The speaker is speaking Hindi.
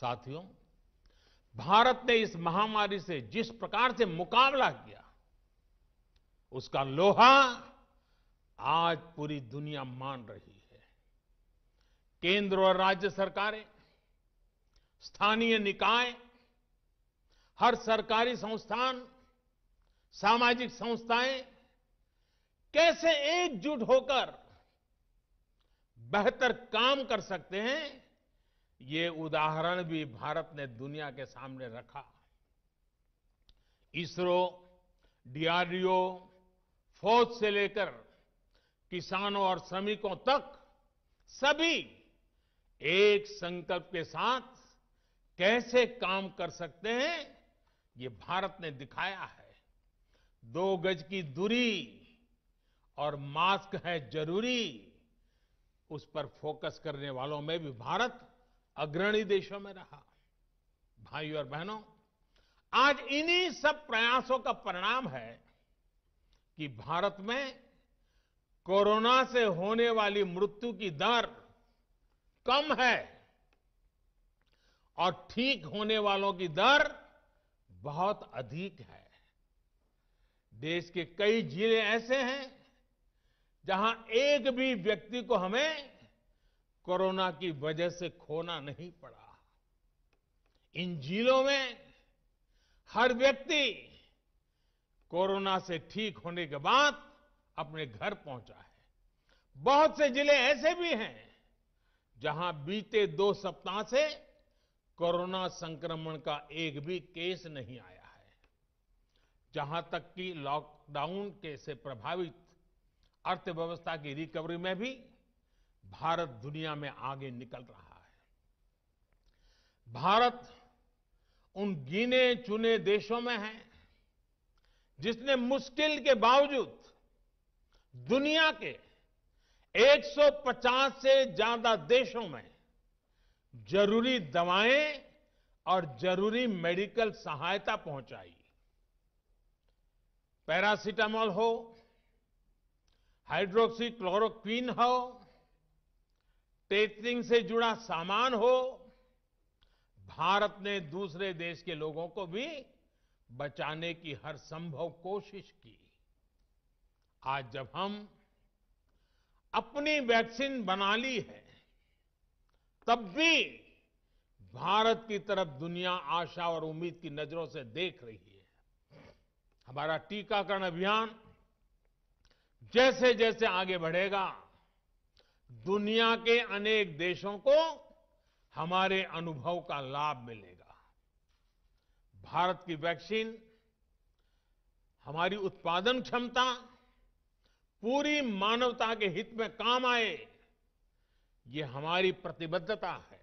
साथियों भारत ने इस महामारी से जिस प्रकार से मुकाबला किया उसका लोहा आज पूरी दुनिया मान रही है केंद्र और राज्य सरकारें स्थानीय निकाय हर सरकारी संस्थान सामाजिक संस्थाएं कैसे एकजुट होकर बेहतर काम कर सकते हैं ये उदाहरण भी भारत ने दुनिया के सामने रखा इसरो डीआरडीओ फौज से लेकर किसानों और श्रमिकों तक सभी एक संकल्प के साथ कैसे काम कर सकते हैं ये भारत ने दिखाया है दो गज की दूरी और मास्क है जरूरी उस पर फोकस करने वालों में भी भारत अग्रणी देशों में रहा भाई और बहनों आज इन्हीं सब प्रयासों का परिणाम है कि भारत में कोरोना से होने वाली मृत्यु की दर कम है और ठीक होने वालों की दर बहुत अधिक है देश के कई जिले ऐसे हैं जहां एक भी व्यक्ति को हमें कोरोना की वजह से खोना नहीं पड़ा इन जिलों में हर व्यक्ति कोरोना से ठीक होने के बाद अपने घर पहुंचा है बहुत से जिले ऐसे भी हैं जहां बीते दो सप्ताह से कोरोना संक्रमण का एक भी केस नहीं आया है जहां तक कि लॉकडाउन के से प्रभावित अर्थव्यवस्था की रिकवरी में भी भारत दुनिया में आगे निकल रहा है भारत उन गिने चुने देशों में है जिसने मुश्किल के बावजूद दुनिया के 150 से ज्यादा देशों में जरूरी दवाएं और जरूरी मेडिकल सहायता पहुंचाई पैरासिटामॉल हो हाइड्रोक्सी क्लोरोक्वीन हो टेस्टिंग से जुड़ा सामान हो भारत ने दूसरे देश के लोगों को भी बचाने की हर संभव कोशिश की आज जब हम अपनी वैक्सीन बना ली है तब भी भारत की तरफ दुनिया आशा और उम्मीद की नजरों से देख रही है हमारा टीकाकरण अभियान जैसे जैसे आगे बढ़ेगा दुनिया के अनेक देशों को हमारे अनुभव का लाभ मिलेगा भारत की वैक्सीन हमारी उत्पादन क्षमता पूरी मानवता के हित में काम आए ये हमारी प्रतिबद्धता है